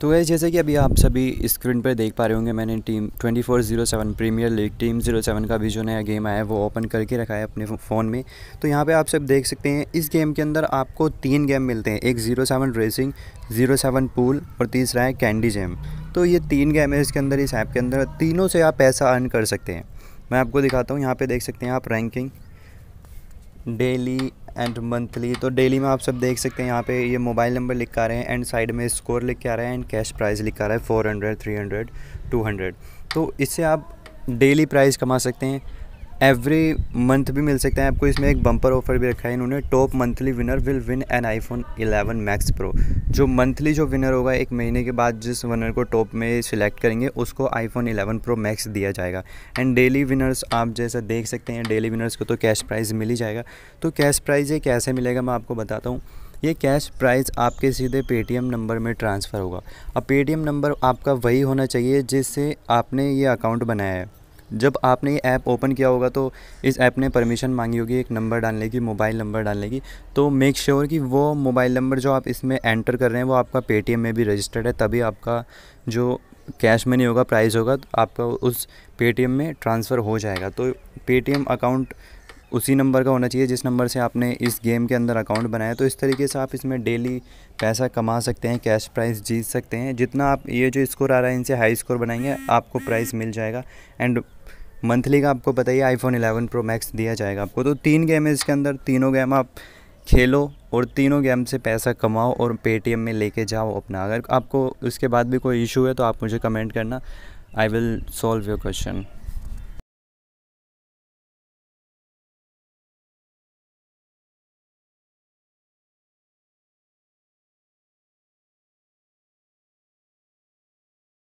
तो वह जैसे कि अभी आप सभी स्क्रीन पर देख पा रहे होंगे मैंने टीम 2407 प्रीमियर लीग टीम 07 का भी जो नया गेम आया है वो ओपन करके रखा है अपने फ़ोन में तो यहाँ पे आप सब देख सकते हैं इस गेम के अंदर आपको तीन गेम मिलते हैं एक 07 रेसिंग 07 पूल और तीसरा है कैंडी जैम तो ये तीन गेम है इसके अंदर इस ऐप के अंदर तीनों से आप पैसा अर्न कर सकते हैं मैं आपको दिखाता हूँ यहाँ पर देख सकते हैं आप रैंकिंग डेली एंड मंथली तो डेली में आप सब देख सकते हैं यहाँ पे ये मोबाइल नंबर लिख कर रहे हैं एंड साइड में स्कोर लिख के आ रहा है एंड कैश प्राइस आ रहा है four hundred three hundred two hundred तो इससे आप डेली प्राइस कमा सकते हैं एवरी मंथ भी मिल सकता है आपको इसमें एक बम्पर ऑफर भी रखा है इन्होंने top monthly winner will win an iPhone 11 max pro जो मंथली जो विनर होगा एक महीने के बाद जिस विनर को टॉप में सिलेक्ट करेंगे उसको आईफोन 11 प्रो मैक्स दिया जाएगा एंड डेली विनर्स आप जैसा देख सकते हैं डेली विनर्स को तो कैश प्राइज़ मिल ही जाएगा तो कैश प्राइज़ ये कैसे मिलेगा मैं आपको बताता हूँ ये कैश प्राइस आपके सीधे पेटीएम नंबर में ट्रांसफ़र होगा अब पेटीएम नंबर आपका वही होना चाहिए जिससे आपने ये अकाउंट बनाया है जब आपने ये ऐप ओपन किया होगा तो इस ऐप ने परमिशन मांगी होगी एक नंबर डालने की मोबाइल नंबर डालने की तो मेक श्योर sure कि वो मोबाइल नंबर जो आप इसमें एंटर कर रहे हैं वो आपका पेटीएम में भी रजिस्टर्ड है तभी आपका जो कैश मनी होगा प्राइस होगा तो आपका उस पेटीएम में ट्रांसफ़र हो जाएगा तो पेटीएम अकाउंट उसी नंबर का होना चाहिए जिस नंबर से आपने इस गेम के अंदर अकाउंट बनाया तो इस तरीके से आप इसमें डेली पैसा कमा सकते हैं कैश प्राइस जीत सकते हैं जितना आप ये जो स्कोर आ रहा है इनसे हाई स्कोर बनाएंगे आपको प्राइस मिल जाएगा एंड मंथली का आपको बताइए आईफोन 11 प्रो मैक्स दिया जाएगा आपको तो तीन गेम है इसके अंदर तीनों गेम आप खेलो और तीनों गेम से पैसा कमाओ और पेटीएम में लेके जाओ अपना अगर आपको उसके बाद भी कोई इशू है तो आप मुझे कमेंट करना I will solve your question